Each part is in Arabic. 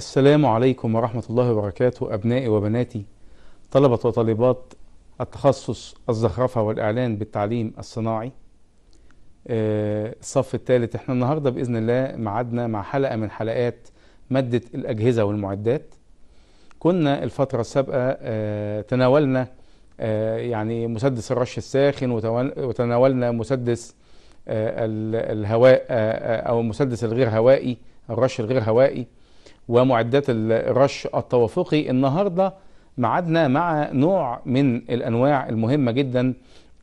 السلام عليكم ورحمة الله وبركاته أبنائي وبناتي طلبة وطالبات التخصص الزخرفة والإعلان بالتعليم الصناعي آه، الصف الثالث احنا النهاردة بإذن الله معدنا مع حلقة من حلقات مادة الأجهزة والمعدات كنا الفترة السابقة آه، تناولنا آه، يعني مسدس الرش الساخن وتناولنا مسدس الهواء أو مسدس الغير هوائي الرش الغير هوائي ومعدات الرش التوافقي النهارده معادنا مع نوع من الانواع المهمه جدا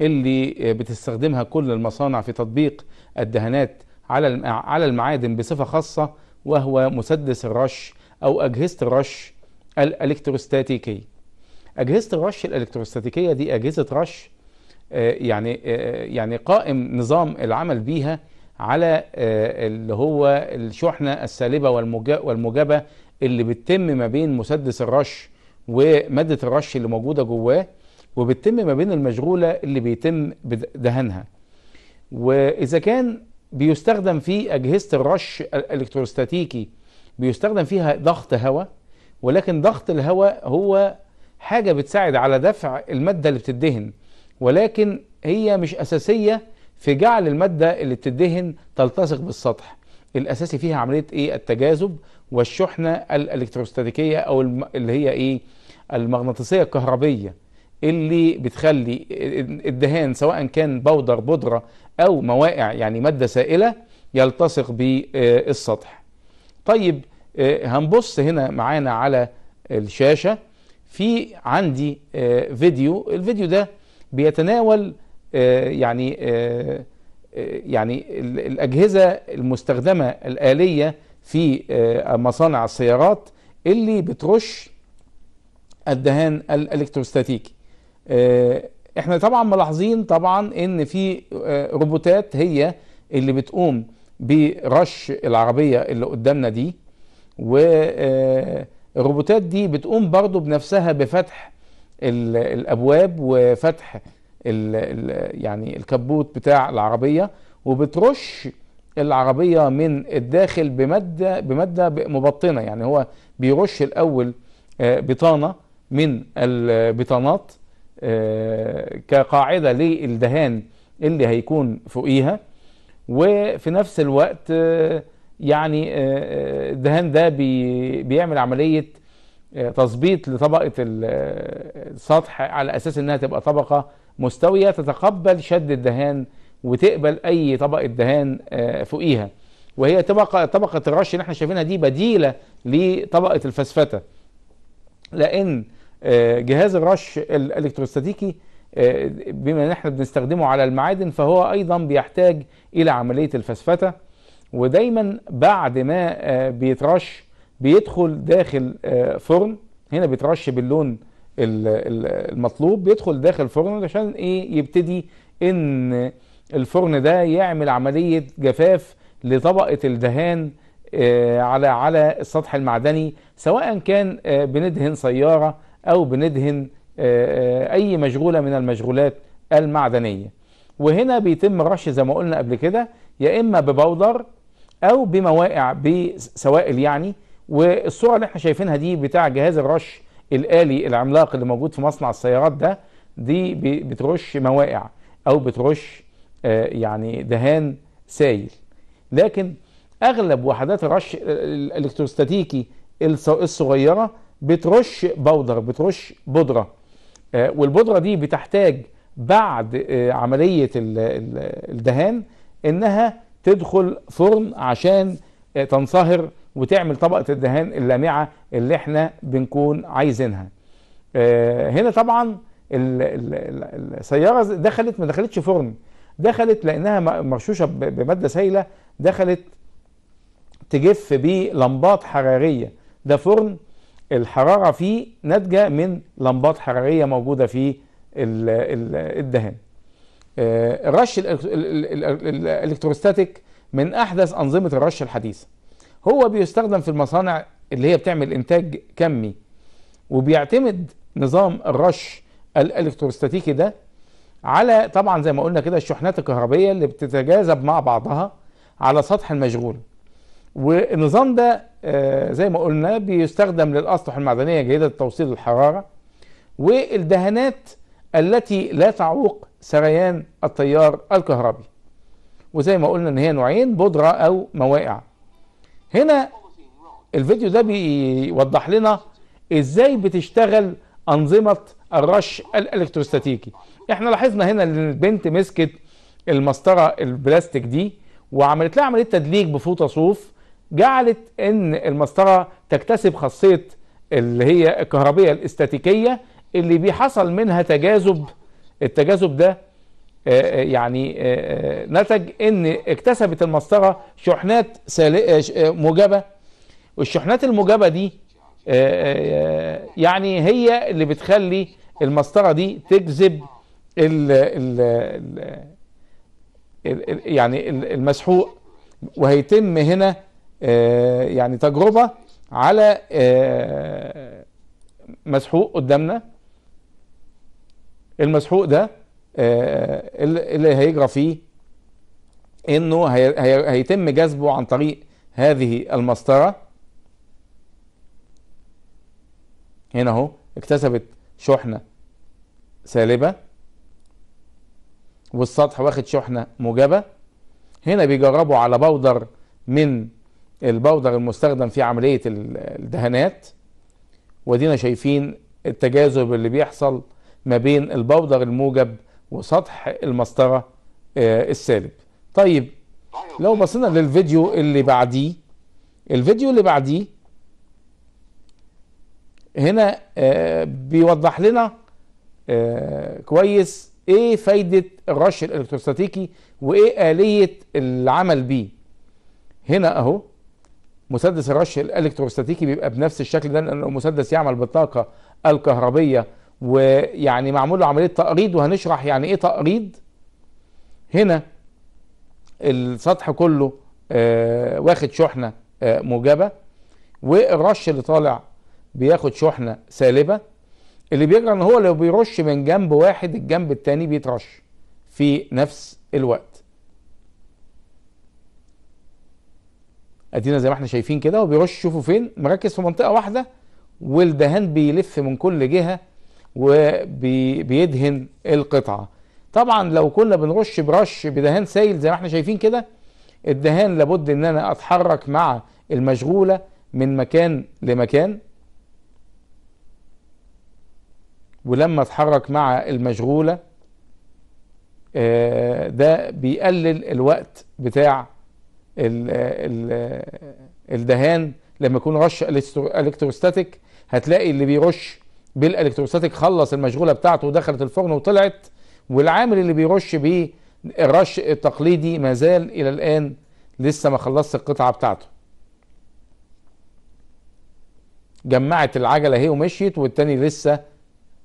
اللي بتستخدمها كل المصانع في تطبيق الدهانات على على المعادن بصفه خاصه وهو مسدس الرش او اجهزه الرش الالكتروستاتيكي اجهزه الرش الالكتروستاتيكيه دي اجهزه رش آه، يعني آه، آه، يعني قائم نظام العمل بيها على آه، اللي هو الشحنه السالبه والموجبه اللي بتتم ما بين مسدس الرش وماده الرش اللي موجوده جواه وبتتم ما بين المشغوله اللي بيتم دهنها واذا كان بيستخدم في اجهزه الرش الالكتروستاتيكي بيستخدم فيها ضغط هواء ولكن ضغط الهواء هو حاجه بتساعد على دفع الماده اللي بتدهن ولكن هي مش اساسيه في جعل المادة اللي بتدهن تلتصق بالسطح الأساسي فيها عملية إيه التجاذب والشحنة الإلكتروستاتيكية أو اللي هي إيه المغناطيسية الكهربية اللي بتخلي الدهان سواء كان بودر بودرة أو موائع يعني مادة سائلة يلتصق بالسطح آه، طيب آه، هنبص هنا معانا على الشاشة في عندي آه، فيديو الفيديو ده بيتناول آه، يعني آه، آه، يعني الأجهزة المستخدمة الآلية في مصانع السيارات اللي بترش الدهان الالكتروستاتيكي احنا طبعا ملاحظين طبعا ان في روبوتات هي اللي بتقوم برش العربية اللي قدامنا دي والروبوتات دي بتقوم برضو بنفسها بفتح الابواب وفتح ال ال يعني الكبوت بتاع العربيه وبترش العربيه من الداخل بماده بماده مبطنه يعني هو بيرش الاول آه، بطانه من البطانات آه، كقاعده للدهان اللي هيكون فوقيها وفي نفس الوقت آه، يعني الدهان ده بيعمل عمليه تظبيط لطبقه السطح على اساس انها تبقى طبقه مستوية تتقبل شد الدهان وتقبل أي طبقة دهان آه، فوقيها وهي طبقة طبقة الرش اللي احنا شايفينها دي بديلة لطبقة الفسفتة لأن آه، جهاز الرش الإلكتروستاتيكي آه، بما ان احنا بنستخدمه على المعادن فهو ايضا بيحتاج الى عمليه الفسفته ودايما بعد ما بيترش بيدخل داخل فرن هنا بيترش باللون المطلوب بيدخل داخل الفرن عشان ايه يبتدي ان الفرن ده يعمل عملية جفاف لطبقة الدهان آه، على على السطح المعدني سواء كان آه، بندهن سيارة او بندهن آه، اي مشغولة من المشغولات المعدنية وهنا بيتم الرش زي ما قلنا قبل كده يا اما ببودر او بمواقع بسوائل يعني والصورة اللي احنا شايفينها دي بتاع جهاز الرش الآلي العملاق اللي موجود في مصنع السيارات ده دي بترش موائع أو بترش آه، يعني دهان سايل لكن أغلب وحدات الرش الإلكتروستاتيكي الصغيرة بترش بودر بترش بودرة آه، والبودرة دي بتحتاج بعد آه، عملية الدهان إنها تدخل فرن عشان تنصهر وتعمل طبقة الدهان اللامعة اللي احنا بنكون عايزينها آه، هنا طبعا السيارة دخلت ما دخلتش فرن دخلت لانها مرشوشة بمادة سائلة دخلت تجف بلمبات حرارية ده فرن الحرارة فيه ناتجة من لمبات حرارية موجودة في الدهان الرش آه، الالكتروستاتيك من احدث انظمة الرش الحديثة هو بيستخدم في المصانع اللي هي بتعمل انتاج كمي وبيعتمد نظام الرش الالكتروستاتيكي ده على طبعا زي ما قلنا كده الشحنات الكهربيه اللي بتتجاذب مع بعضها على سطح المشغول والنظام ده آه، زي ما قلنا بيستخدم للاسطح المعدنيه جيده توصيل الحراره والدهانات التي لا تعوق سريان التيار الكهربي وزي ما قلنا ان هي نوعين بودره او موائع هنا الفيديو ده بيوضح لنا ازاي بتشتغل انظمه الرش الالكتروستاتيكي احنا لاحظنا هنا ان البنت مسكت المسطره البلاستيك دي وعملت لها عمليه تدليك بفوطه صوف جعلت ان المسطره تكتسب خاصيه اللي هي الكهربيه الاستاتيكيه اللي بيحصل منها تجاذب التجاذب ده آه، آه، يعني آه، نتج ان اكتسبت المسطره شحنات موجبه والشحنات الموجبه دي يعني هي اللي بتخلي المسطره دي تجذب ال يعني المسحوق وهيتم هنا يعني تجربه على مسحوق قدامنا المسحوق ده آه، اللي هيجرى فيه انه هيتم جذبه عن طريق هذه المسطره هنا اهو اكتسبت شحنه سالبه والسطح واخد شحنه موجبه هنا بيجربوا على بودر من البودر المستخدم في عمليه الدهانات ودينا شايفين التجاذب اللي بيحصل ما بين البودر الموجب وسطح المسطره آه، السالب طيب لو بصينا للفيديو اللي بعديه الفيديو اللي بعديه هنا آه، بيوضح لنا آه، كويس ايه فايده الرش الالكتروستاتيكي وايه اليه العمل بيه هنا اهو مسدس الرش الالكتروستاتيكي بيبقى بنفس الشكل ده لانه مسدس يعمل بالطاقه الكهربيه ويعني معمول له عمليه تقريض وهنشرح يعني ايه تقريض هنا السطح كله آه واخد شحنه آه موجبه والرش اللي طالع بياخد شحنه سالبه اللي بيجرى ان هو لو بيرش من جنب واحد الجنب الثاني بيترش في نفس الوقت ادينا زي ما احنا شايفين كده وبيرش شوفوا فين مركز في منطقه واحده والدهان بيلف من كل جهه وبيدهن القطعة طبعا لو كنا بنرش برش بدهان سائل زي ما احنا شايفين كده الدهان لابد ان انا اتحرك مع المشغولة من مكان لمكان ولما اتحرك مع المشغولة آه، ده بيقلل الوقت بتاع الدهان لما يكون رش الكتروستاتيك هتلاقي اللي بيرش بالالكتروستاتيك خلص المشغوله بتاعته ودخلت الفرن وطلعت والعامل اللي بيرش بيه الرش التقليدي ما زال الى الان لسه ما خلصت القطعه بتاعته جمعت العجله اهي ومشيت والتاني لسه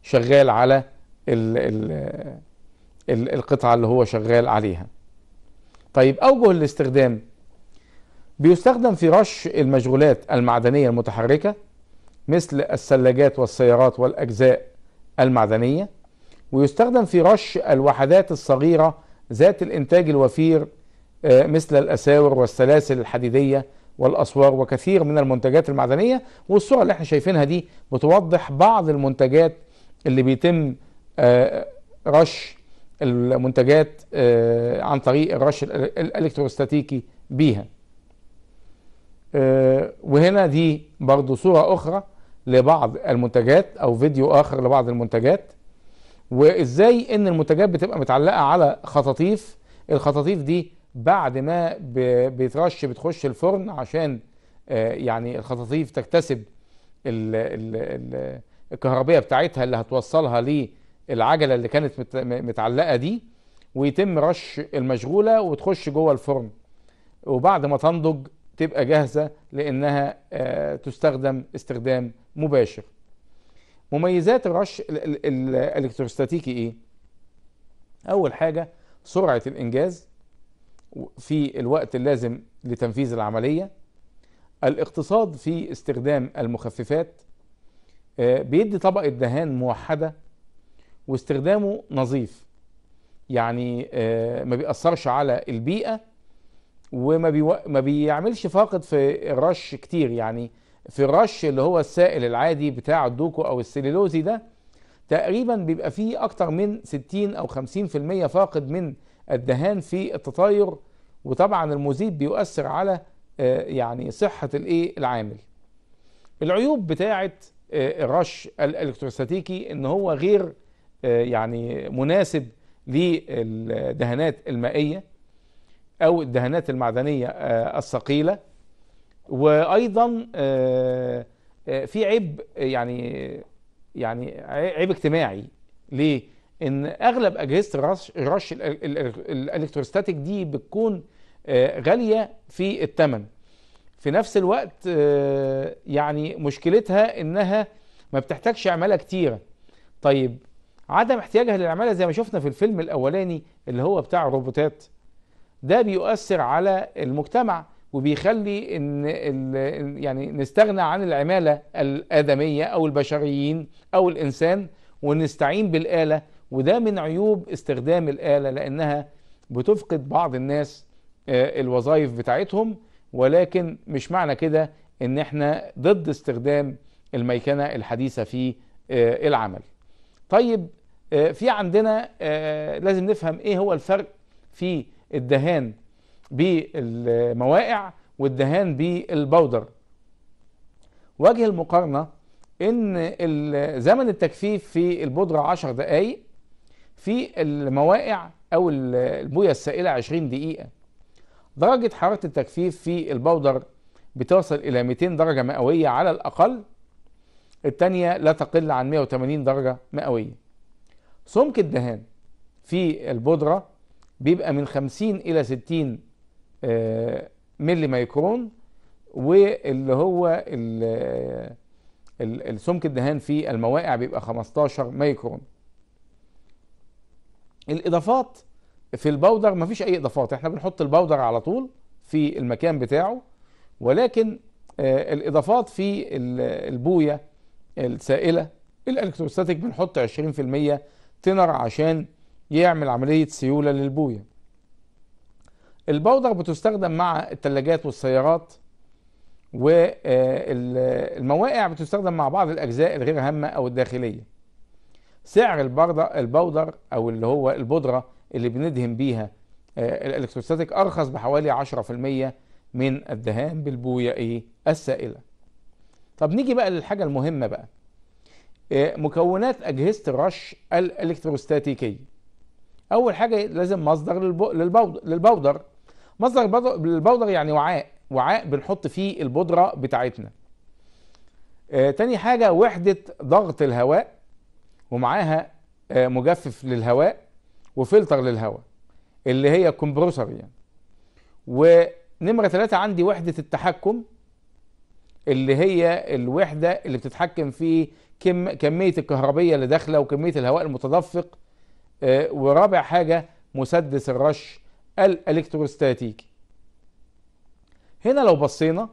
شغال على الـ الـ الـ القطعه اللي هو شغال عليها طيب اوجه الاستخدام بيستخدم في رش المشغولات المعدنيه المتحركه مثل الثلاجات والسيارات والأجزاء المعدنية ويستخدم في رش الوحدات الصغيرة ذات الإنتاج الوفير آه، مثل الأساور والسلاسل الحديدية والأسوار وكثير من المنتجات المعدنية والصورة اللي احنا شايفينها دي بتوضح بعض المنتجات اللي بيتم آه، رش المنتجات آه، عن طريق الرش الالكتروستاتيكي بيها وهنا دي برضو صورة أخرى لبعض المنتجات او فيديو اخر لبعض المنتجات وازاي ان المنتجات بتبقى متعلقه على خطاطيف الخطاطيف دي بعد ما بيترش بتخش الفرن عشان آه، يعني الخطاطيف تكتسب الكهربيه بتاعتها اللي هتوصلها للعجله اللي كانت متعلقه دي ويتم رش المشغوله وتخش جوه الفرن وبعد ما تنضج تبقى جاهزة لأنها آه، تستخدم استخدام مباشر مميزات الرش الالكتروستاتيكي ايه اول حاجة سرعة الانجاز في الوقت اللازم لتنفيذ العملية الاقتصاد في استخدام المخففات آه، بيدي طبقة دهان موحدة واستخدامه نظيف يعني آه، ما بيأثرش على البيئة وما بيو... ما بيعملش فاقد في الرش كتير يعني في الرش اللي هو السائل العادي بتاع الدوكو او السليلوزي ده تقريبا بيبقى فيه اكتر من 60 او 50% فاقد من الدهان في التطاير وطبعا المزيد بيؤثر على آه، يعني صحة الايه العامل العيوب بتاعة آه، الرش الالكتروستاتيكي ان هو غير آه، يعني مناسب للدهانات المائية أو الدهانات المعدنية آه، الثقيلة وأيضا آه، آه، في عيب يعني يعني عيب اجتماعي ليه؟ ان اغلب اجهزه الرش الالكتروستاتيك دي بتكون غاليه في الثمن في نفس الوقت يعني مشكلتها انها ما بتحتاجش عماله كتيره طيب عدم احتياجها للعماله زي ما شفنا في الفيلم الاولاني اللي هو بتاع الروبوتات ده بيؤثر على المجتمع وبيخلي ان يعني نستغنى عن العماله الادميه او البشريين او الانسان ونستعين بالاله وده من عيوب استخدام الاله لانها بتفقد بعض الناس آه، الوظائف بتاعتهم ولكن مش معنى كده ان احنا ضد استخدام الميكنه الحديثه في آه، العمل. طيب آه، في عندنا لازم نفهم ايه هو الفرق في الدهان بالموائع والدهان بالبودر وجه المقارنة ان زمن التجفيف في البودرة 10 دقايق في الموائع او البوية السائلة 20 دقيقة درجة حرارة التجفيف في البودر بتوصل الى 200 درجة مئوية على الاقل التانية لا تقل عن 180 درجة مئوية سمك الدهان في البودرة بيبقى من 50 إلى 60 آه، ملي مايكرون واللي هو آه، السمك الدهان في المواقع بيبقى 15 مايكرون الإضافات في البودر مفيش أي إضافات احنا بنحط البودر على طول في المكان بتاعه ولكن آه، الإضافات في البوية السائلة الالكتروستاتيك بنحط 20% تنر عشان يعمل عملية سيولة للبوية البودر بتستخدم مع التلاجات والسيارات والمواقع آه، بتستخدم مع بعض الأجزاء الغير هامة أو الداخلية سعر البودر أو اللي هو البودرة اللي بندهن بيها آه، الإلكتروستاتيك أرخص بحوالي 10% من الدهان بالبوية إيه السائلة طب نيجي بقى للحاجة المهمة بقى آه، مكونات أجهزة الرش الإلكتروستاتيكية اول حاجه لازم مصدر للبودر مصدر للبودر يعني وعاء وعاء بنحط فيه البودره بتاعتنا آه تاني حاجه وحده ضغط الهواء ومعاها آه مجفف للهواء وفلتر للهواء اللي هي كومبروسر يعني ونمره ثلاثة عندي وحده التحكم اللي هي الوحده اللي بتتحكم في كم كميه الكهربيه اللي داخله وكميه الهواء المتدفق آه، ورابع حاجة مسدس الرش الالكتروستاتيكي هنا لو بصينا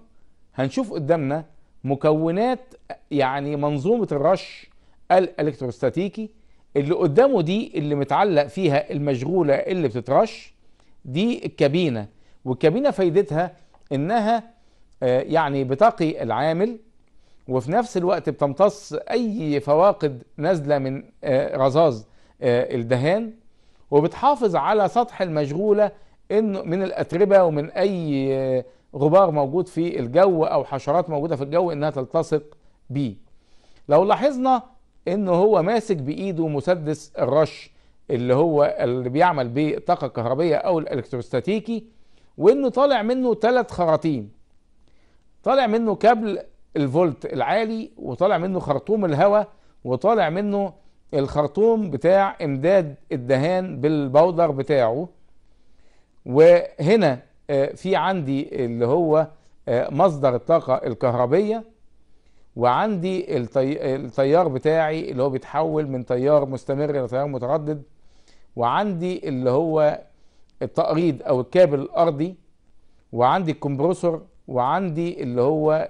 هنشوف قدامنا مكونات يعني منظومة الرش الالكتروستاتيكي اللي قدامه دي اللي متعلق فيها المشغولة اللي بتترش دي الكابينة والكابينة فايدتها انها آه، يعني بتقي العامل وفي نفس الوقت بتمتص اي فواقد نازلة من آه، رذاذ آه، الدهان وبتحافظ على سطح المشغولة انه من الأتربة ومن أي آه، غبار موجود في الجو أو حشرات موجودة في الجو إنها تلتصق بيه لو لاحظنا إن هو ماسك بإيده مسدس الرش اللي هو اللي بيعمل بالطاقة الكهربية أو الإلكتروستاتيكي وإنه طالع منه ثلاث خراطيم طالع منه كابل الفولت العالي وطالع منه خرطوم الهواء وطالع منه الخرطوم بتاع امداد الدهان بالبودر بتاعه وهنا آه، في عندي اللي هو آه، مصدر الطاقة الكهربية وعندي التيار بتاعي اللي هو بيتحول من تيار مستمر إلى تيار متردد وعندي اللي هو التقريض أو الكابل الأرضي وعندي الكمبروسور وعندي اللي هو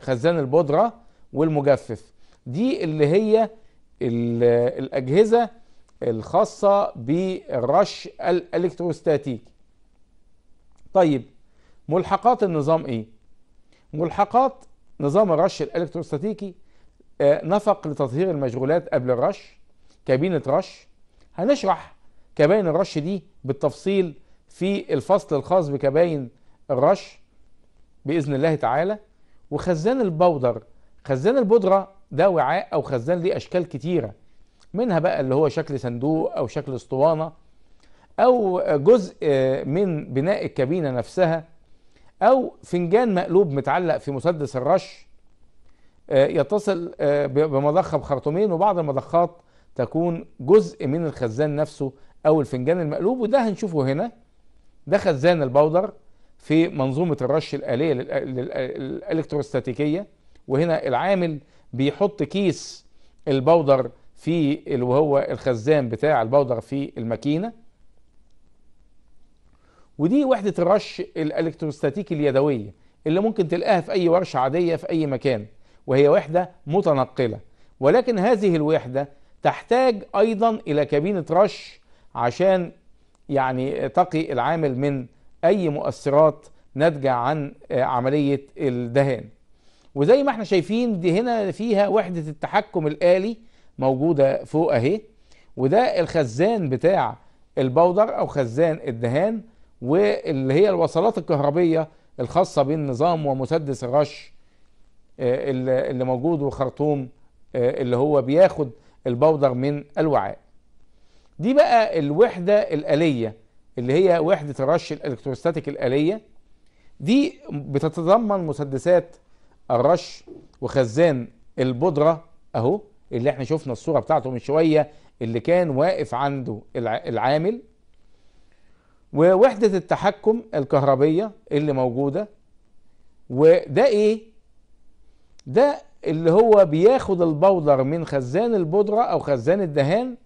خزان البودرة والمجفف دي اللي هي الأجهزة الخاصة بالرش الإلكتروستاتيكي طيب ملحقات النظام إيه؟ ملحقات نظام الرش الإلكتروستاتيكي آه، نفق لتطهير المشغولات قبل الرش كابينة رش هنشرح كباين الرش دي بالتفصيل في الفصل الخاص بكباين الرش بإذن الله تعالى وخزان البودر خزان البودرة ده وعاء او خزان ليه اشكال كتيره منها بقى اللي هو شكل صندوق او شكل اسطوانه او جزء آه، من بناء الكابينه نفسها او فنجان مقلوب متعلق في مسدس الرش آه، يتصل آه، بمضخه بخرطومين وبعض المضخات تكون جزء من الخزان نفسه او الفنجان المقلوب وده هنشوفه هنا ده خزان البودر في منظومه الرش الاليه الالكتروستاتيكيه وهنا العامل بيحط كيس البودر في اللي هو الخزان بتاع البودر في الماكينه ودي وحده الرش الالكتروستاتيك اليدويه اللي ممكن تلقاها في اي ورشه عاديه في اي مكان وهي وحده متنقله ولكن هذه الوحده تحتاج ايضا الى كابينه رش عشان يعني تقي العامل من اي مؤثرات ناتجه عن عمليه الدهان وزي ما احنا شايفين دي هنا فيها وحدة التحكم الآلي موجودة فوق اهي وده الخزان بتاع البودر او خزان الدهان واللي هي الوصلات الكهربية الخاصة بالنظام ومسدس الرش آه، اللي موجود وخرطوم آه، اللي هو بياخد البودر من الوعاء دي بقى الوحدة الآلية اللي هي وحدة الرش الالكتروستاتيك الآلية دي بتتضمن مسدسات الرش وخزان البودرة اهو اللي احنا شفنا الصورة بتاعته من شوية اللي كان واقف عنده العامل ووحدة التحكم الكهربية اللي موجودة وده ايه ده اللي هو بياخد البودر من خزان البودرة او خزان الدهان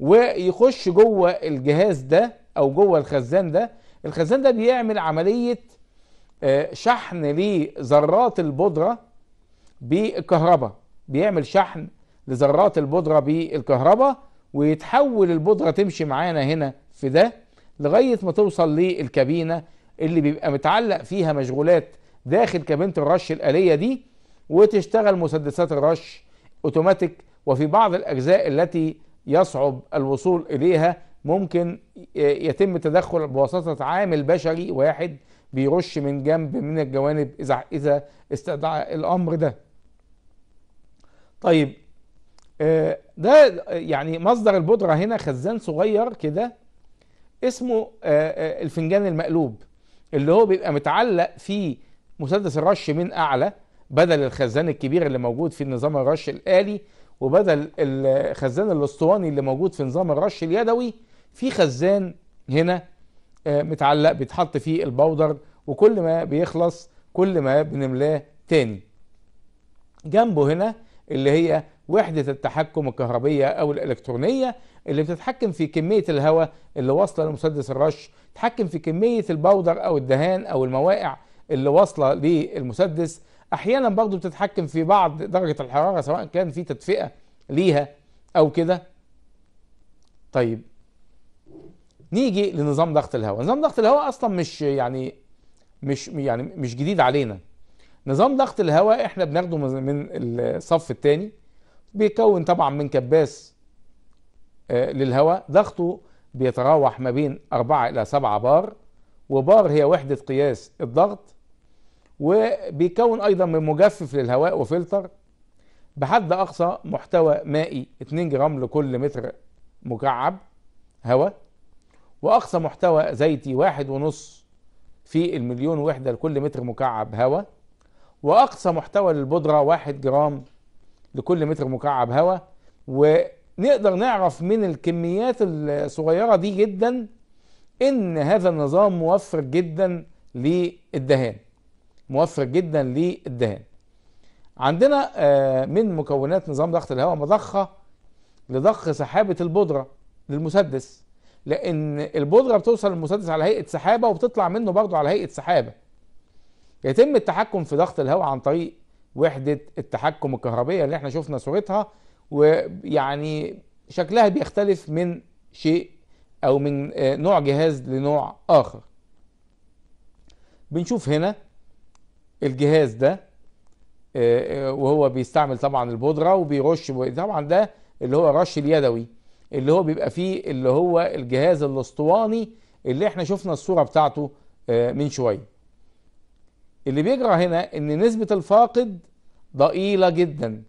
ويخش جوه الجهاز ده او جوه الخزان ده الخزان ده بيعمل عملية آه، شحن لذرات البودرة بالكهرباء بيعمل شحن لذرات البودرة بالكهرباء ويتحول البودرة تمشي معانا هنا في ده لغاية ما توصل للكابينة اللي بيبقى متعلق فيها مشغولات داخل كابينة الرش الآلية دي وتشتغل مسدسات الرش اوتوماتيك وفي بعض الأجزاء التي يصعب الوصول إليها ممكن آه، يتم تدخل بواسطة عامل بشري واحد بيرش من جنب من الجوانب إذا إذا استدعى الأمر ده طيب آه، ده يعني مصدر البودرة هنا خزان صغير كده اسمه آه، آه، الفنجان المقلوب اللي هو بيبقى متعلق في مسدس الرش من أعلى بدل الخزان الكبير اللي موجود في نظام الرش الآلي وبدل الخزان الاسطواني اللي موجود في نظام الرش اليدوي في خزان هنا آه، متعلق بيتحط فيه البودر وكل ما بيخلص كل ما بنملاه تاني جنبه هنا اللي هي وحدة التحكم الكهربية أو الإلكترونية اللي بتتحكم في كمية الهواء اللي واصلة لمسدس الرش تتحكم في كمية البودر أو الدهان أو الموائع اللي واصلة للمسدس أحيانا برضو بتتحكم في بعض درجة الحرارة سواء كان في تدفئة ليها أو كده طيب نيجي لنظام ضغط الهواء نظام ضغط الهواء اصلا مش يعني مش يعني مش جديد علينا نظام ضغط الهواء احنا بناخده من الصف الثاني بيتكون طبعا من كباس آه، للهواء ضغطه بيتراوح ما بين 4 الى 7 بار وبار هي وحدة قياس الضغط وبيكون ايضا من مجفف للهواء وفلتر بحد اقصى محتوى مائي 2 جرام لكل متر مكعب هواء واقصى محتوى زيتي واحد ونص في المليون وحدة لكل متر مكعب هواء واقصى محتوى للبودرة واحد جرام لكل متر مكعب هواء ونقدر نعرف من الكميات الصغيرة دي جدا ان هذا النظام موفر جدا للدهان موفر جدا للدهان عندنا آه، من مكونات نظام ضغط الهواء مضخة لضخ سحابة البودرة للمسدس لان البودره بتوصل للمسدس على هيئه سحابه وبتطلع منه برضه على هيئه سحابه يتم التحكم في ضغط الهواء عن طريق وحده التحكم الكهربيه اللي احنا شفنا صورتها ويعني شكلها بيختلف من شيء او من آه، نوع جهاز لنوع اخر بنشوف هنا الجهاز ده آه، آه، وهو بيستعمل طبعا البودره وبيرش طبعا ده اللي هو الرش اليدوي اللي هو بيبقى فيه اللي هو الجهاز الاسطواني اللي احنا شفنا الصورة بتاعته آه، من شوية اللي بيجرى هنا ان نسبة الفاقد ضئيلة جدا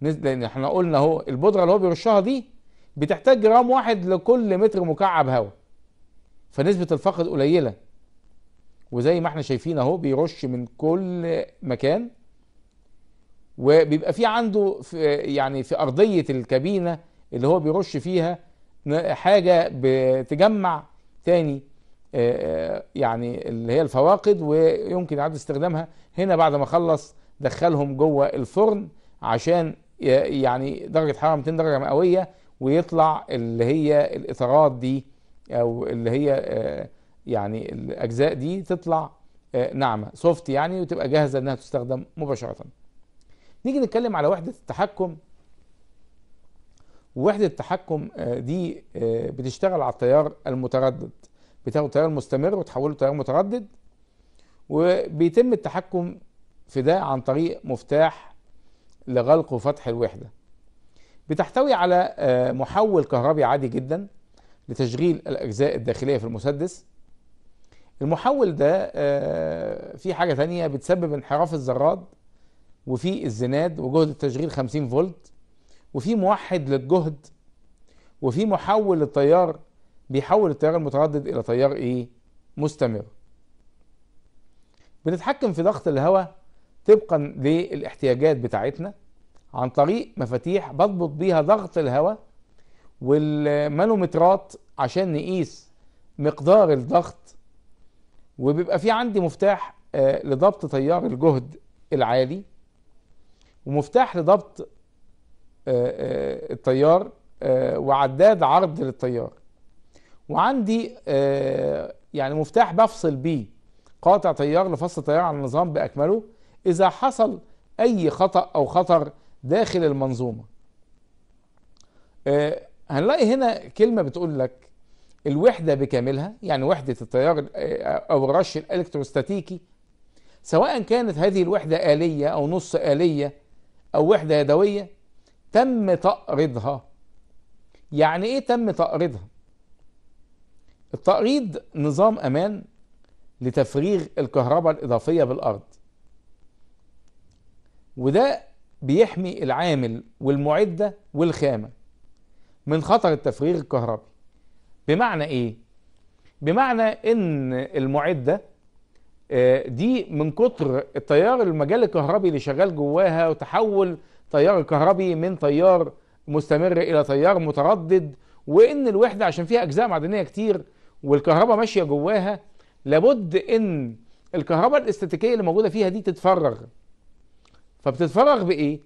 لان احنا قلنا اهو البودرة اللي هو بيرشها دي بتحتاج جرام واحد لكل متر مكعب هواء فنسبة الفاقد قليلة وزي ما احنا شايفين اهو بيرش من كل مكان وبيبقى في عنده في يعني في ارضيه الكابينه اللي هو بيرش فيها حاجة بتجمع تاني آه، آه، يعني اللي هي الفواقد ويمكن إعادة استخدامها هنا بعد ما خلص دخلهم جوه الفرن عشان يعني درجة حرارة 200 درجة مئوية ويطلع اللي هي الإطارات دي أو اللي هي آه، يعني الأجزاء دي تطلع ناعمة سوفت يعني وتبقى جاهزة إنها تستخدم مباشرة. نيجي نتكلم على وحدة التحكم وحدة التحكم آه، دي آه، بتشتغل على التيار المتردد بتاخد تيار مستمر وتحوله لتيار متردد وبيتم التحكم في ده عن طريق مفتاح لغلق وفتح الوحدة بتحتوي على آه، محول كهربي عادي جدا لتشغيل الأجزاء الداخلية في المسدس المحول ده في حاجة تانية بتسبب انحراف الزراد وفي الزناد وجهد التشغيل 50 فولت وفي موحد للجهد وفي محول للتيار بيحول التيار المتردد الى تيار ايه مستمر بنتحكم في ضغط الهواء طبقا للاحتياجات بتاعتنا عن طريق مفاتيح بضبط بيها ضغط الهواء والمانومترات عشان نقيس مقدار الضغط وبيبقى في عندي مفتاح آه، لضبط تيار الجهد العالي ومفتاح لضبط آه، آه، الطيار آه، وعداد عرض للطيار وعندي يعني مفتاح بفصل بيه قاطع تيار لفصل التيار عن النظام باكمله اذا حصل اي خطا او خطر داخل المنظومه هنلاقي هنا كلمه بتقول لك الوحده بكاملها يعني وحده التيار او الرش الالكتروستاتيكي سواء كانت هذه الوحده آلية أو نص آلية أو وحدة يدوية تم تقريضها يعني ايه تم تقريضها التقريض نظام امان لتفريغ الكهرباء الاضافيه بالارض وده بيحمي العامل والمعده والخامه من خطر التفريغ الكهربي بمعنى ايه بمعنى ان المعده آه، دي من كتر التيار المجال الكهربي اللي شغال جواها وتحول تيار كهربي من تيار مستمر الى تيار متردد وان الوحده عشان فيها اجزاء معدنيه كتير والكهرباء ماشيه جواها لابد ان الكهرباء الاستاتيكيه اللي موجوده فيها دي تتفرغ فبتتفرغ بايه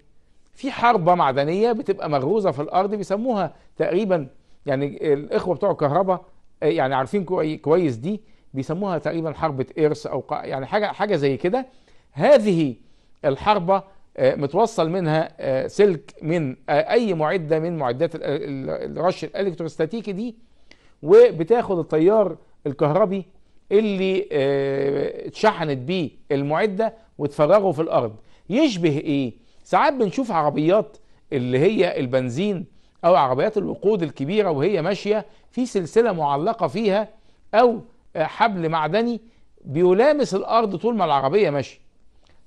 في حربه معدنيه بتبقى مغروزه في الارض بيسموها تقريبا يعني الاخوه بتوع الكهرباء آه، يعني عارفين كويس دي بيسموها تقريبا حربه ارث او يعني حاجه حاجه زي كده هذه الحربه آه، متوصل منها آه، سلك من آه، اي معده من معدات الرش الالكتروستاتيكي دي وبتاخد التيار الكهربي اللي اتشحنت بيه المعده وتفرغه في الارض يشبه ايه ساعات بنشوف عربيات اللي هي البنزين او عربيات الوقود الكبيره وهي ماشيه في سلسله معلقه فيها او حبل معدني بيلامس الارض طول ما العربيه ماشيه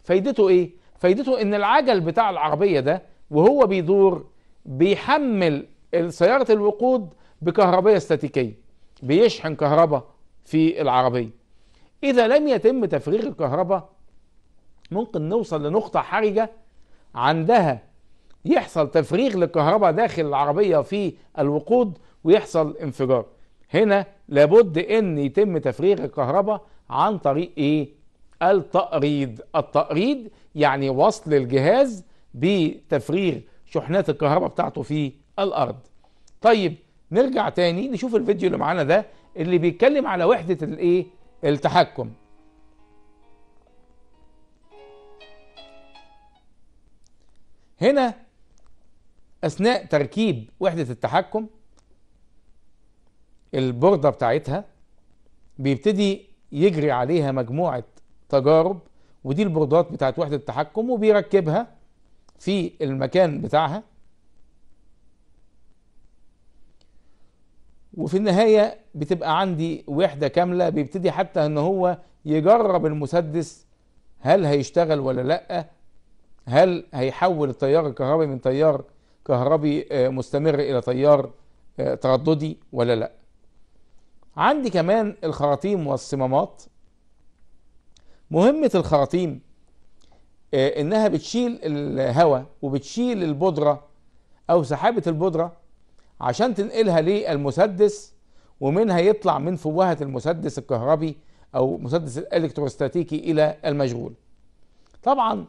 فايدته ايه فايدته ان العجل بتاع العربيه ده وهو بيدور بيحمل سياره الوقود بكهرباء استاتيكيه بيشحن كهرباء في العربيه اذا لم يتم تفريغ الكهرباء ممكن نوصل لنقطه حرجه عندها يحصل تفريغ للكهرباء داخل العربيه في الوقود ويحصل انفجار هنا لابد ان يتم تفريغ الكهرباء عن طريق ايه التأريض التأريض يعني وصل الجهاز بتفريغ شحنات الكهرباء بتاعته في الارض طيب نرجع تاني نشوف الفيديو اللي معانا ده اللي بيتكلم على وحدة الايه التحكم هنا اثناء تركيب وحدة التحكم البوردة بتاعتها بيبتدي يجري عليها مجموعة تجارب ودي البوردات بتاعت وحدة التحكم وبيركبها في المكان بتاعها وفي النهاية بتبقى عندي وحدة كاملة بيبتدي حتى ان هو يجرب المسدس هل هيشتغل ولا لأ هل هيحول التيار الكهربي من تيار كهربي آه، مستمر الى تيار آه، ترددي ولا لأ عندي كمان الخراطيم والصمامات مهمة الخراطيم آه، انها بتشيل الهواء وبتشيل البودرة او سحابة البودرة عشان تنقلها للمسدس ومنها يطلع من فوهة المسدس الكهربي او مسدس الالكتروستاتيكي الى المشغول طبعا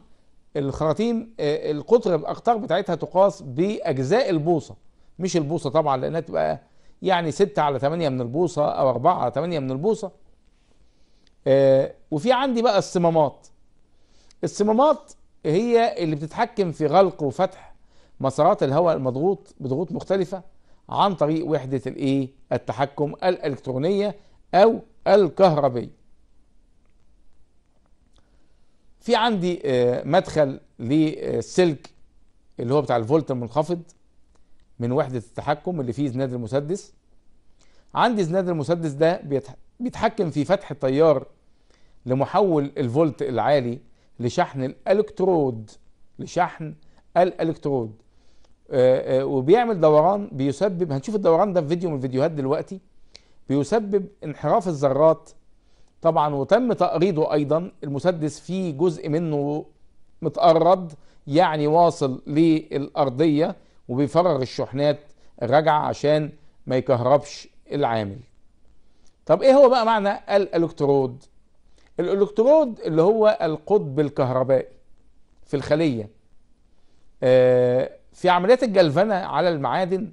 الخراطيم آه، القطر الاقطار بتاعتها تقاس باجزاء البوصه مش البوصه طبعا لانها تبقى يعني 6 على 8 من البوصه او 4 على 8 من البوصه آه، وفي عندي بقى الصمامات الصمامات هي اللي بتتحكم في غلق وفتح مسارات الهواء المضغوط بضغوط مختلفة عن طريق وحدة الايه التحكم الالكترونية او الكهربية في عندي آه، مدخل للسلك اللي هو بتاع الفولت المنخفض من وحدة التحكم اللي فيه زناد المسدس عندي زناد المسدس ده بيتحكم في فتح التيار لمحول الفولت العالي لشحن الالكترود لشحن الالكترود آه، آه، وبيعمل دوران بيسبب هنشوف الدوران ده في فيديو من الفيديوهات دلوقتي بيسبب انحراف الذرات طبعا وتم تأريضه ايضا المسدس فيه جزء منه متأرض يعني واصل للأرضية وبيفرغ الشحنات رجع عشان ما يكهربش العامل طب ايه هو بقى معنى الالكترود الالكترود اللي هو القطب الكهربائي في الخليه آه، في عمليات الجلفنه على المعادن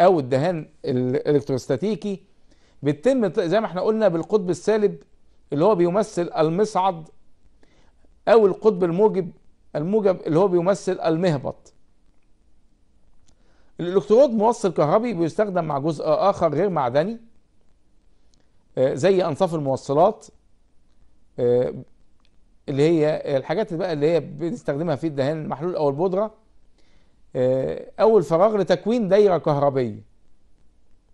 او الدهان الالكتروستاتيكي بتتم زي ما احنا قلنا بالقطب السالب اللي هو بيمثل المصعد او القطب الموجب الموجب اللي هو بيمثل المهبط الالكترود موصل كهربي بيستخدم مع جزء اخر غير معدني آه، زي انصاف الموصلات آه، اللي هي الحاجات بقى اللي هي بنستخدمها في الدهان المحلول او البودره آه، اول فراغ لتكوين دايره كهربيه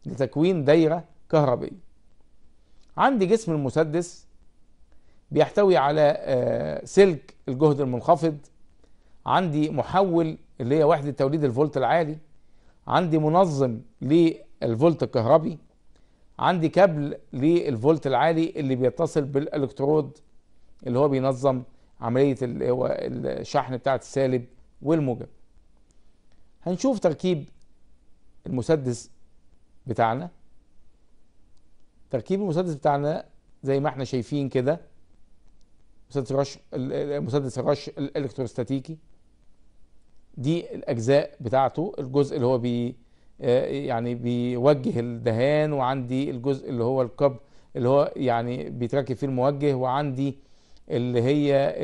لتكوين دايره كهربيه عندي جسم المسدس بيحتوي على آه، سلك الجهد المنخفض عندي محول اللي هي وحده توليد الفولت العالي عندي منظم للفولت الكهربي عندي كابل للفولت العالي اللي بيتصل بالالكترود اللي هو بينظم عملية اللي هو الشحن بتاعة السالب والموجب هنشوف تركيب المسدس بتاعنا تركيب المسدس بتاعنا زي ما احنا شايفين كده مسدس الرش مسدس الرش الالكتروستاتيكي دي الاجزاء بتاعته الجزء اللي هو بي آه، يعني بيوجه الدهان وعندي الجزء اللي هو الكب اللي هو يعني بيتركب فيه الموجه وعندي اللي هي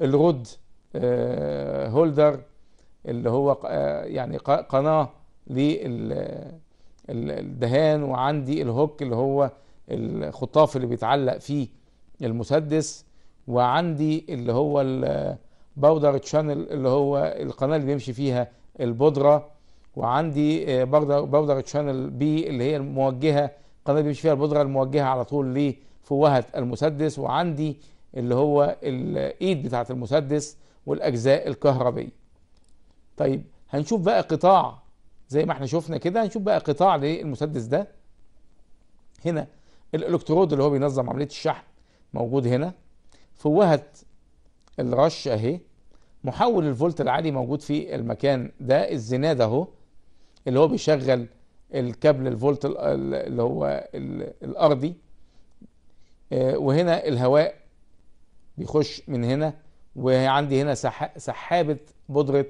الرود آه، هولدر اللي هو آه، يعني قناة للدهان وعندي الهوك اللي هو الخطاف اللي بيتعلق فيه المسدس وعندي اللي هو الباودر تشانل اللي هو القناة اللي بيمشي فيها البودرة وعندي بودرة شانل بي اللي هي الموجهة القناة بيمشي فيها البودرة الموجهة على طول لفوهة المسدس وعندي اللي هو الايد بتاعة المسدس والاجزاء الكهربية طيب هنشوف بقى قطاع زي ما احنا شفنا كده هنشوف بقى قطاع للمسدس ده هنا الالكترود اللي هو بينظم عملية الشحن موجود هنا فوهة الرش اهي محول الفولت العالي موجود في المكان ده الزناد اهو اللي هو بيشغل الكابل الفولت اللي هو الارضي آه، وهنا الهواء بيخش من هنا وعندي هنا سحابه بودره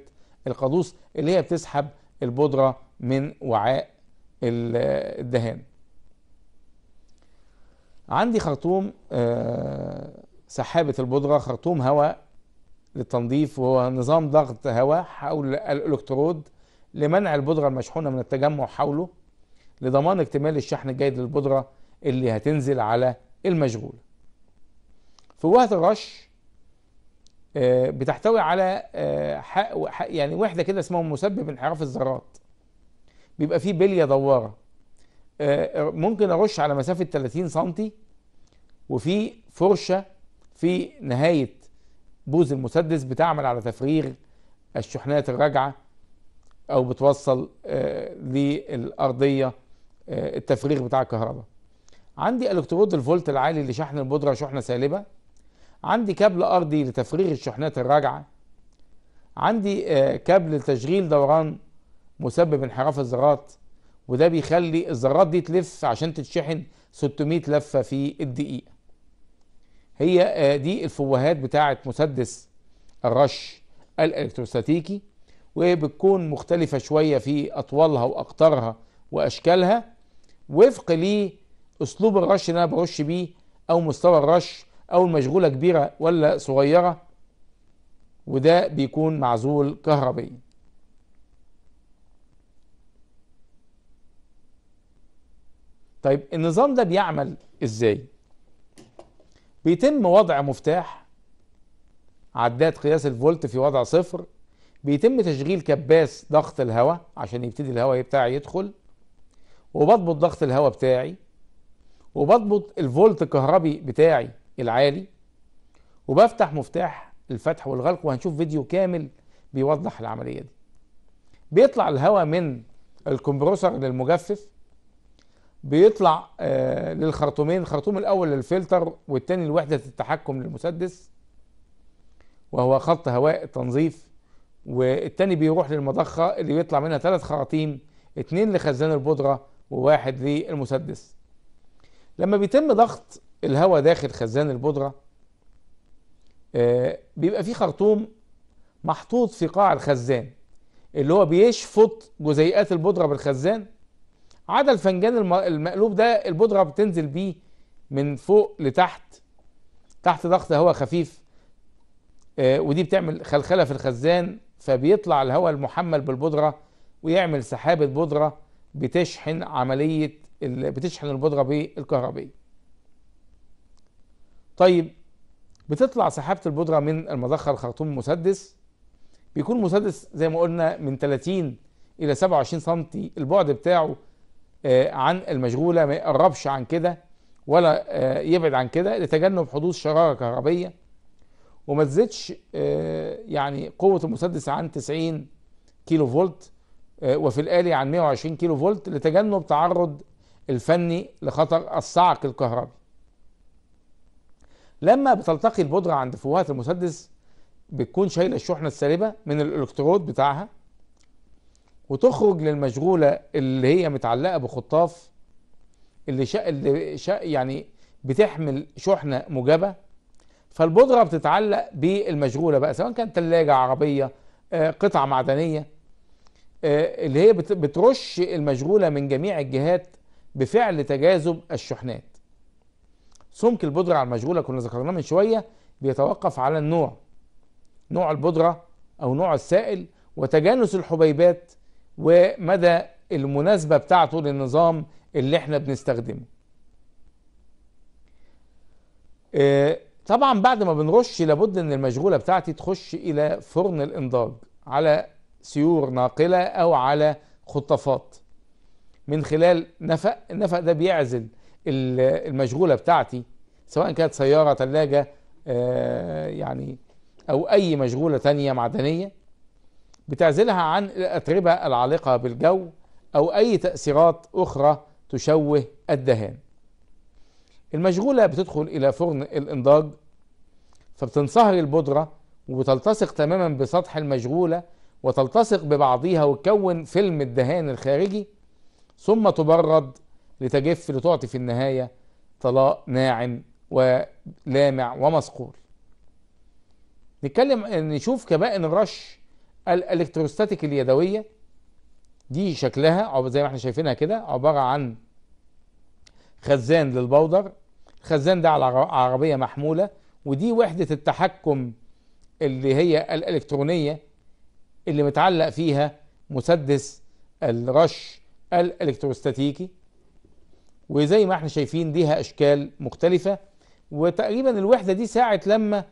القادوس اللي هي بتسحب البودره من وعاء الدهان عندي خرطوم آه، سحابه البودره خرطوم هواء للتنظيف وهو نظام ضغط هواء حول الالكترود لمنع البودرة المشحونة من التجمع حوله لضمان اكتمال الشحن الجيد للبودرة اللي هتنزل على المشغول في وقت الرش آه، بتحتوي على آه، يعني وحدة كده اسمها مسبب انحراف الذرات بيبقى فيه بلية دوارة آه، ممكن ارش على مسافة 30 سنتي وفي فرشة في نهاية بوز المسدس بتعمل على تفريغ الشحنات الراجعة او بتوصل آه، للارضيه آه، التفريغ بتاع الكهرباء عندي الكترود الفولت العالي لشحن البودره شحنه سالبه عندي كابل ارضي لتفريغ الشحنات الراجعه عندي آه، كابل لتشغيل دوران مسبب انحراف الذرات وده بيخلي الذرات دي تلف عشان تتشحن 600 لفه في الدقيقه هي دي الفوهات بتاعه مسدس الرش الالكتروستاتيكي وبتكون مختلفة شوية في أطوالها وأقطارها وأشكالها وفق لأسلوب الرش اللي أنا برش بيه أو مستوى الرش أو المشغولة كبيرة ولا صغيرة وده بيكون معزول كهربي طيب النظام ده بيعمل ازاي بيتم وضع مفتاح عداد قياس الفولت في وضع صفر بيتم تشغيل كباس ضغط الهواء عشان يبتدي الهواء بتاعي يدخل وبضبط ضغط الهواء بتاعي وبضبط الفولت الكهربي بتاعي العالي وبفتح مفتاح الفتح والغلق وهنشوف فيديو كامل بيوضح العملية دي بيطلع الهواء من الكمبروسر للمجفف بيطلع آه للخرطومين الخرطوم الأول للفلتر والتاني لوحدة التحكم للمسدس وهو خط هواء التنظيف والتاني بيروح للمضخه اللي بيطلع منها ثلاث خراطيم اتنين لخزان البودره وواحد للمسدس لما بيتم ضغط الهواء داخل خزان البودره آه بيبقى في خرطوم محطوط في قاع الخزان اللي هو بيشفط جزيئات البودره بالخزان عدا الفنجان المقلوب ده البودره بتنزل بيه من فوق لتحت تحت ضغط هواء خفيف آه ودي بتعمل خلخله في الخزان فبيطلع الهواء المحمل بالبودرة ويعمل سحابة بودرة بتشحن عملية بتشحن البودرة بالكهربية طيب بتطلع سحابة البودرة من المضخة الخرطوم مسدس بيكون مسدس زي ما قلنا من 30 إلى 27 سم البعد بتاعه آه، عن المشغولة ما يقربش عن كده ولا آه، يبعد عن كده لتجنب حدوث شرارة كهربية وما تزيدش آه، يعني قوه المسدس عن 90 كيلو فولت آه، وفي الآلي عن 120 كيلو فولت لتجنب تعرض الفني لخطر الصعق الكهربي لما بتلتقي البودرة عند فوهة المسدس بتكون شايلة الشحنة السالبة من الإلكترود بتاعها وتخرج للمشغولة اللي هي متعلقة بخطاف اللي, شا... اللي شا... يعني بتحمل شحنة موجبة فالبودره بتتعلق بالمشغوله بقى سواء كانت ثلاجه عربيه آه، قطع معدنيه آه، اللي هي بترش المشغوله من جميع الجهات بفعل تجاذب الشحنات سمك البودره على المشغوله كنا ذكرناه من شويه بيتوقف على النوع نوع البودره او نوع السائل وتجانس الحبيبات ومدى المناسبه بتاعته للنظام اللي احنا بنستخدمه آه، طبعا بعد ما بنرش لابد ان المشغولة بتاعتي تخش الى فرن الانضاج على سيور ناقلة او على خطافات من خلال نفق النفق ده بيعزل المشغولة بتاعتي سواء كانت سيارة ثلاجة آه، يعني او اي مشغولة تانية معدنية بتعزلها عن الاتربة العالقة بالجو او اي تأثيرات اخرى تشوه الدهان المشغولة بتدخل إلى فرن الإنضاج فبتنصهر البودرة وبتلتصق تماما بسطح المشغولة وتلتصق ببعضيها وتكون فيلم الدهان الخارجي ثم تبرد لتجف لتعطي في النهاية طلاء ناعم ولامع ومصقول نتكلم نشوف كبائن الرش الالكتروستاتيك اليدوية دي شكلها زي ما احنا شايفينها كده عبارة عن خزان للبودر الخزان ده على عربية محمولة ودي وحدة التحكم اللي هي الإلكترونية اللي متعلق فيها مسدس الرش الإلكتروستاتيكي وزي ما احنا شايفين ليها أشكال مختلفة وتقريبا الوحدة دي ساعة لما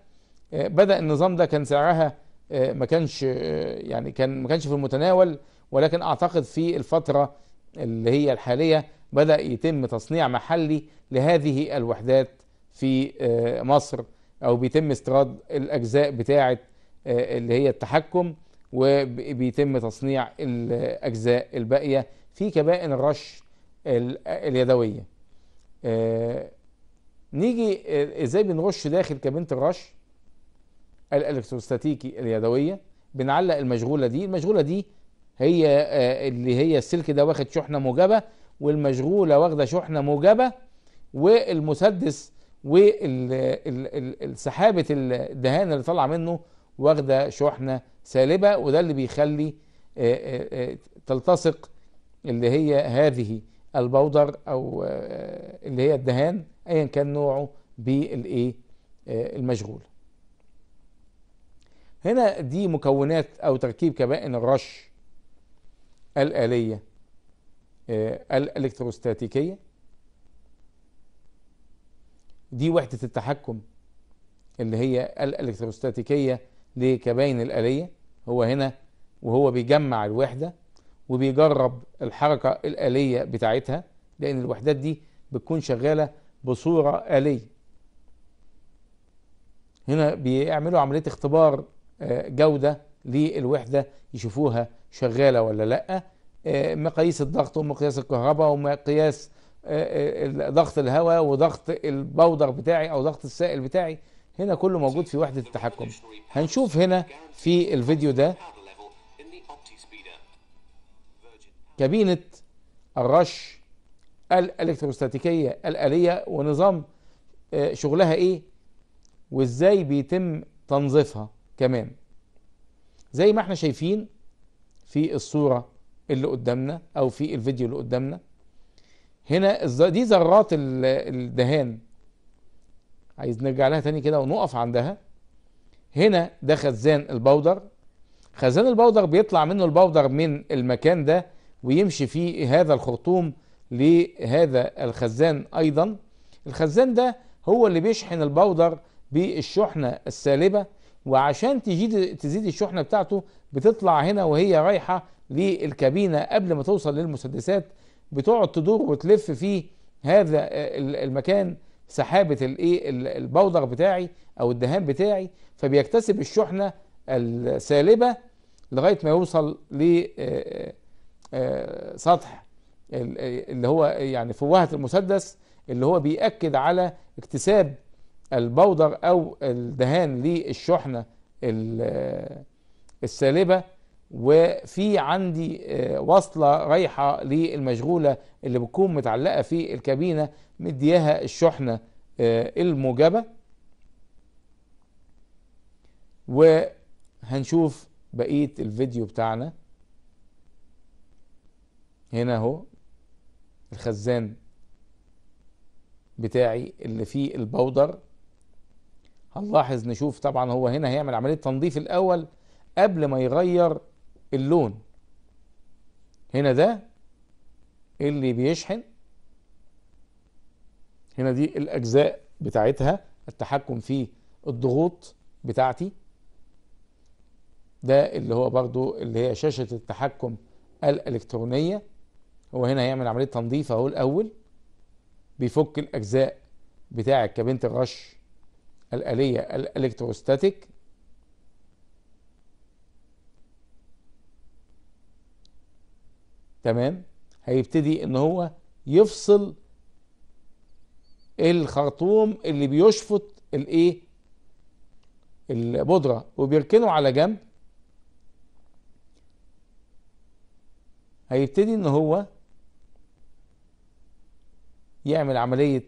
آه، بدأ النظام ده كان سعرها آه، ما كانش آه، يعني كان ما كانش في المتناول ولكن اعتقد في الفترة اللي هي الحالية بدأ يتم تصنيع محلي لهذه الوحدات في آه، مصر أو بيتم استيراد الأجزاء بتاعة آه، اللي هي التحكم وبيتم تصنيع الأجزاء الباقية في كبائن الرش اليدوية آه، نيجي ازاي بنرش داخل كابينة الرش الالكتروستاتيكي اليدوية بنعلق المشغولة دي المشغولة دي هي اللي هي السلك ده واخد شحنة موجبة والمشغولة واخدة شحنة موجبة والمسدس والسحابة الدهان اللي طالعة منه واخدة شحنة سالبة وده اللي بيخلي تلتصق اللي هي هذه البودر او اللي هي الدهان ايا كان نوعه بالايه المشغول هنا دي مكونات او تركيب كبائن الرش الآلية آه، الالكتروستاتيكيه دي وحده التحكم اللي هي الالكتروستاتيكيه لكباين الاليه هو هنا وهو بيجمع الوحده وبيجرب الحركه الاليه بتاعتها لان الوحدات دي بتكون شغاله بصوره اليه هنا بيعملوا عمليه اختبار آه، جوده للوحده يشوفوها شغاله ولا لا آه، مقاييس الضغط ومقياس الكهرباء ومقياس آه، آه، ضغط الهواء وضغط البودر بتاعي او ضغط السائل بتاعي هنا كله موجود في وحدة التحكم هنشوف هنا في الفيديو ده كابينة الرش الالكتروستاتيكية الآلية ونظام شغلها ايه وازاي بيتم تنظيفها كمان زي ما احنا شايفين في الصورة اللي قدامنا او في الفيديو اللي قدامنا هنا دي ذرات الدهان عايز نرجع لها تاني كده ونقف عندها هنا ده خزان البودر خزان البودر بيطلع منه البودر من المكان ده ويمشي في هذا الخرطوم لهذا الخزان ايضا الخزان ده هو اللي بيشحن البودر بالشحنه السالبه وعشان تزيد الشحنه بتاعته بتطلع هنا وهي رايحه للكابينه قبل ما توصل للمسدسات بتقعد تدور وتلف في هذا المكان سحابه الايه بتاعي او الدهان بتاعي فبيكتسب الشحنه السالبه لغايه ما يوصل لسطح آه، آه، اللي هو يعني فوهه المسدس اللي هو بيأكد على اكتساب البودر او الدهان للشحنه آه، السالبه وفي عندي آه، وصلة رايحة للمشغولة اللي بتكون متعلقة في الكابينة مدياها الشحنة آه، الموجبة وهنشوف بقية الفيديو بتاعنا هنا اهو الخزان بتاعي اللي فيه البودر هنلاحظ نشوف طبعا هو هنا هيعمل عملية تنظيف الأول قبل ما يغير اللون هنا ده اللي بيشحن هنا دي الأجزاء بتاعتها التحكم في الضغوط بتاعتي ده اللي هو برضو اللي هي شاشة التحكم الإلكترونية هو هنا هيعمل عملية تنظيف أهو الأول بيفك الأجزاء بتاع كابينة الرش الآلية الإلكتروستاتيك تمام هيبتدي ان هو يفصل الخرطوم اللي بيشفط الايه البودرة وبيركنه على جنب هيبتدي ان هو يعمل عملية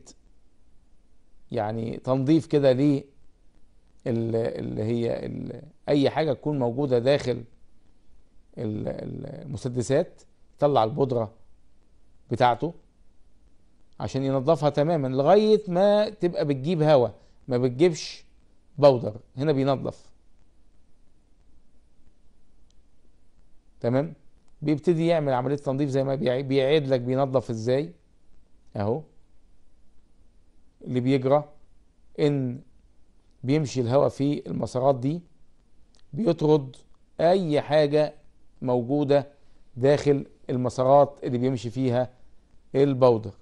يعني تنظيف كده ليه اللي هي اللي اي حاجة تكون موجودة داخل المسدسات طلع البودره بتاعته عشان ينظفها تماما لغايه ما تبقى بتجيب هواء ما بتجيبش بودر هنا بينظف تمام بيبتدي يعمل عمليه تنظيف زي ما بيعيد لك بينظف ازاي اهو اللي بيجرى ان بيمشي الهواء في المسارات دي بيطرد اي حاجه موجوده داخل المسارات اللي بيمشي فيها البودر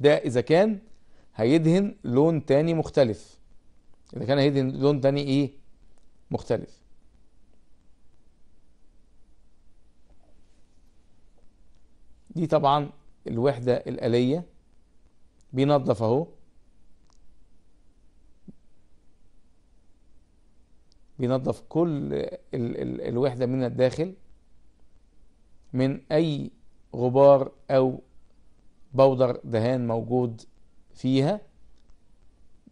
ده اذا كان هيدهن لون تاني مختلف اذا كان هيدهن لون تاني ايه مختلف دي طبعا الوحدة الآلية بينظف اهو بينظف كل ال ال الوحدة من الداخل من أي غبار أو بودر دهان موجود فيها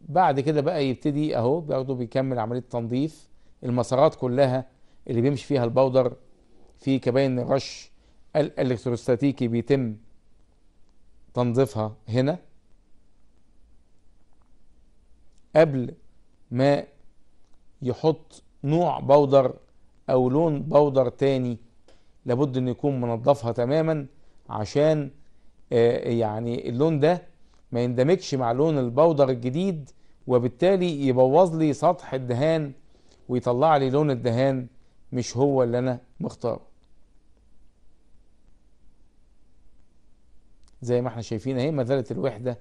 بعد كده بقى يبتدي اهو برضه بيكمل عمليه تنظيف المسارات كلها اللي بيمشي فيها البودر في كباين الرش الالكتروستاتيكي بيتم تنظيفها هنا قبل ما يحط نوع بودر او لون بودر تاني لابد ان يكون منظفها تماما عشان آه، يعني اللون ده ما يندمجش مع لون البودر الجديد وبالتالي يبوظ لي سطح الدهان ويطلع لي لون الدهان مش هو اللي انا مختاره زي ما احنا شايفين اهي مذلة الوحدة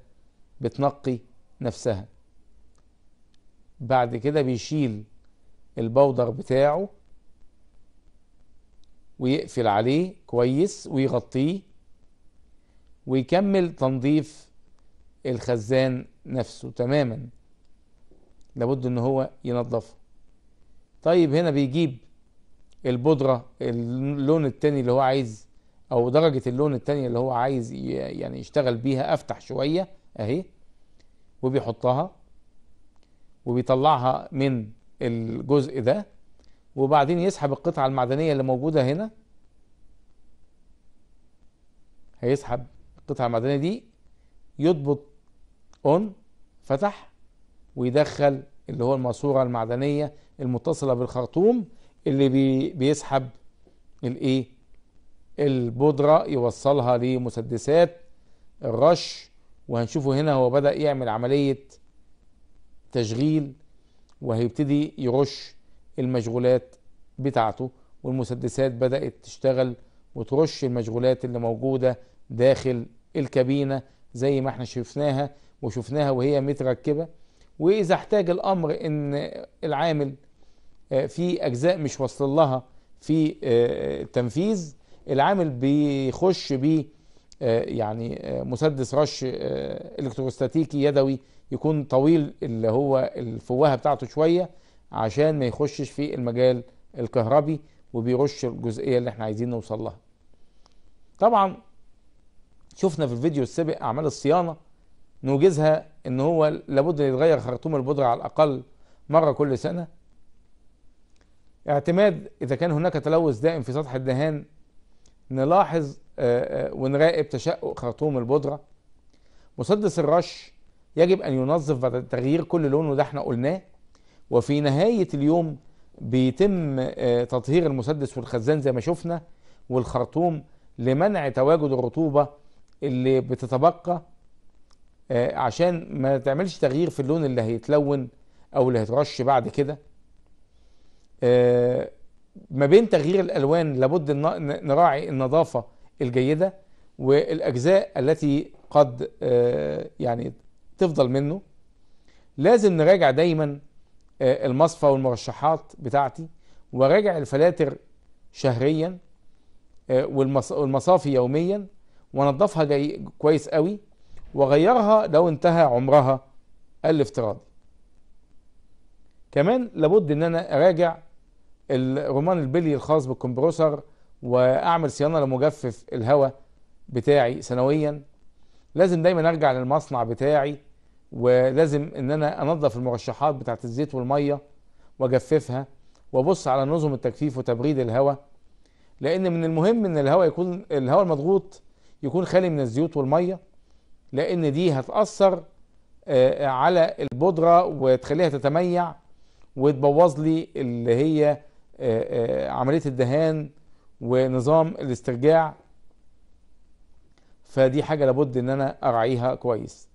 بتنقي نفسها بعد كده بيشيل البودر بتاعه ويقفل عليه كويس ويغطيه ويكمل تنظيف الخزان نفسه تماما لابد ان هو ينظفه طيب هنا بيجيب البودرة اللون التاني اللي هو عايز او درجة اللون التانية اللي هو عايز يعني يشتغل بيها افتح شوية اهي وبيحطها وبيطلعها من الجزء ده وبعدين يسحب القطعة المعدنية اللي موجودة هنا هيسحب القطعة المعدنية دي يضبط اون فتح ويدخل اللي هو الماسورة المعدنية المتصلة بالخرطوم اللي بي بيسحب الايه البودرة يوصلها لمسدسات الرش وهنشوفه هنا هو بدأ يعمل عملية تشغيل وهيبتدي يرش المشغولات بتاعته والمسدسات بدأت تشتغل وترش المشغولات اللي موجودة داخل الكابينة زي ما احنا شفناها وشفناها وهي متركبة وإذا احتاج الأمر إن العامل آه، في أجزاء مش واصل لها في آه، تنفيذ العامل بيخش بيه آه، يعني مسدس رش الكتروستاتيكي يدوي يكون طويل اللي هو الفوهه بتاعته شويه عشان ما يخشش في المجال الكهربي وبيرش الجزئيه اللي احنا عايزين نوصل لها طبعا شفنا في الفيديو السابق اعمال الصيانه نوجزها ان هو لابد يتغير خرطوم البودره على الاقل مره كل سنه اعتماد اذا كان هناك تلوث دائم في سطح الدهان نلاحظ آه، آه، ونراقب تشقق خرطوم البودره مسدس الرش يجب ان ينظف بعد تغيير كل لون وده احنا قلناه وفي نهاية اليوم بيتم آه، تطهير المسدس والخزان زي ما شفنا والخرطوم لمنع تواجد الرطوبة اللي بتتبقى آه، عشان ما تعملش تغيير في اللون اللي هيتلون او اللي هيترش بعد كده آه، ما بين تغيير الالوان لابد نراعي النظافة الجيدة والاجزاء التي قد يعني تفضل منه لازم نراجع دايما آه، المصفى والمرشحات بتاعتي وراجع الفلاتر شهريا آه، والمصافي يوميا وانضفها جاي كويس قوي واغيرها لو انتهى عمرها الافتراضي كمان لابد ان انا اراجع الرومان البلي الخاص بالكمبروسر واعمل صيانه لمجفف الهواء بتاعي سنويا لازم دايما ارجع للمصنع بتاعي ولازم ان انا انظف المرشحات بتاعه الزيت والميه واجففها وابص على نظم التجفيف وتبريد الهواء لان من المهم ان الهواء يكون الهواء المضغوط يكون خالي من الزيوت والميه لان دي هتاثر آه، على البودره وتخليها تتميع وتبوظ لي اللي هي آه، آه، عمليه الدهان ونظام الاسترجاع فدي حاجه لابد ان انا اراعيها كويس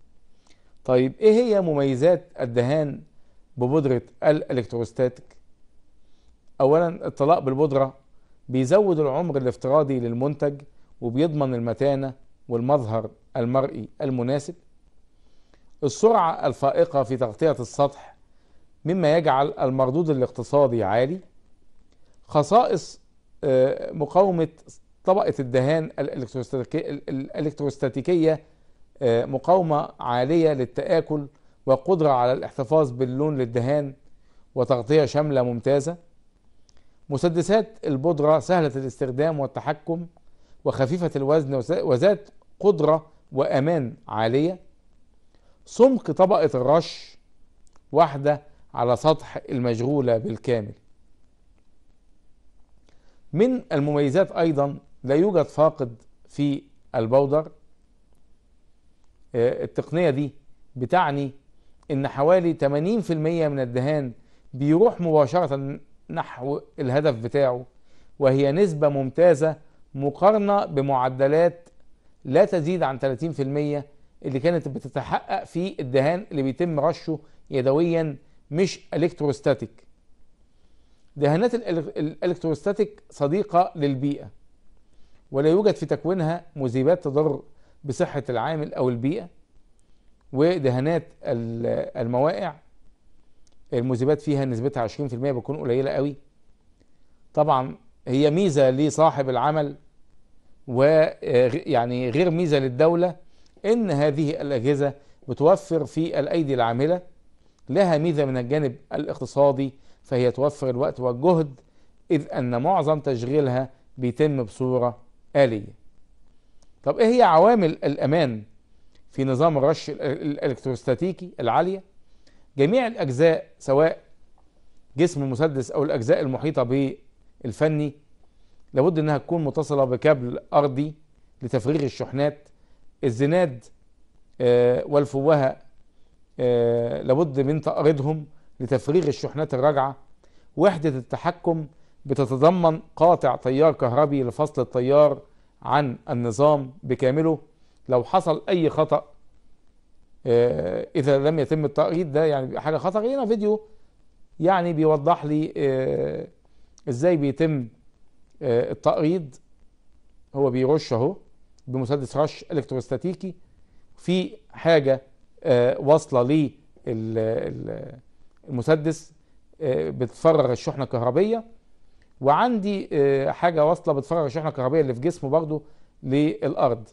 طيب ايه هي مميزات الدهان ببودرة الالكتروستاتيك اولا الطلاق بالبودرة بيزود العمر الافتراضي للمنتج وبيضمن المتانة والمظهر المرئي المناسب السرعة الفائقة في تغطية السطح مما يجعل المردود الاقتصادي عالي خصائص آه، مقاومة طبقة الدهان الالكتروستاتيكية مقاومة عالية للتآكل وقدرة على الاحتفاظ باللون للدهان وتغطية شاملة ممتازة مسدسات البودرة سهلة الاستخدام والتحكم وخفيفة الوزن وذات قدرة وأمان عالية سمك طبقة الرش واحدة على سطح المشغولة بالكامل من المميزات أيضا لا يوجد فاقد في البودر آه، التقنية دي بتعني ان حوالي 80% من الدهان بيروح مباشرة نحو الهدف بتاعه وهي نسبة ممتازة مقارنة بمعدلات لا تزيد عن 30% اللي كانت بتتحقق في الدهان اللي بيتم رشه يدويا مش الكتروستاتيك دهانات الالكتروستاتيك صديقة للبيئة ولا يوجد في تكوينها مذيبات تضر بصحة العامل أو البيئة ودهانات الموائع المذيبات فيها نسبتها 20% بتكون قليلة قوي طبعا هي ميزة لصاحب العمل ويعني آه، غير ميزة للدولة إن هذه الأجهزة بتوفر في الأيدي العاملة لها ميزة من الجانب الاقتصادي فهي توفر الوقت والجهد إذ أن معظم تشغيلها بيتم بصورة آلية طب ايه هي عوامل الامان في نظام الرش الالكتروستاتيكي العالية جميع الاجزاء سواء جسم المسدس او الاجزاء المحيطة بالفني لابد انها تكون متصلة بكابل ارضي لتفريغ الشحنات الزناد آه، والفوهة آه، لابد من تأريضهم لتفريغ الشحنات الراجعة وحدة التحكم بتتضمن قاطع تيار كهربي لفصل التيار عن النظام بكامله لو حصل اي خطأ آه، اذا لم يتم التأكيد ده يعني حاجة خطأ هنا فيديو يعني بيوضح لي آه، ازاي بيتم آه، التأريض هو بيرش اهو بمسدس رش الكتروستاتيكي في حاجة واصلة للمسدس بتفرغ الشحنة الكهربية وعندي آه، حاجه واصله بتفرغ الشحنه الكهربائيه اللي في جسمه برضه للارض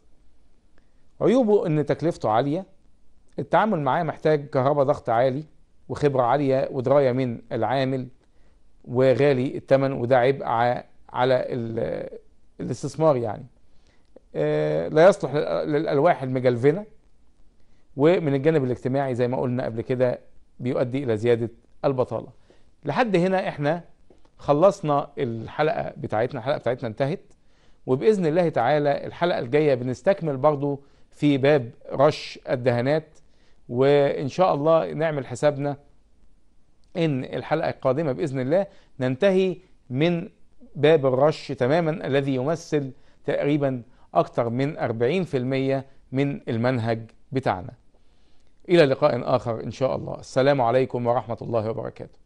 عيوبه ان تكلفته عاليه التعامل معاه محتاج كهرباء ضغط عالي وخبره عاليه ودرايه من العامل وغالي الثمن وده عبء على الاستثمار يعني آه، لا يصلح للالواح المجلفنه ومن الجانب الاجتماعي زي ما قلنا قبل كده بيؤدي الى زياده البطاله لحد هنا احنا خلصنا الحلقه بتاعتنا الحلقه بتاعتنا انتهت وباذن الله تعالى الحلقه الجايه بنستكمل برضه في باب رش الدهانات وان شاء الله نعمل حسابنا ان الحلقه القادمه باذن الله ننتهي من باب الرش تماما الذي يمثل تقريبا اكثر من 40% من المنهج بتاعنا الى لقاء اخر ان شاء الله السلام عليكم ورحمه الله وبركاته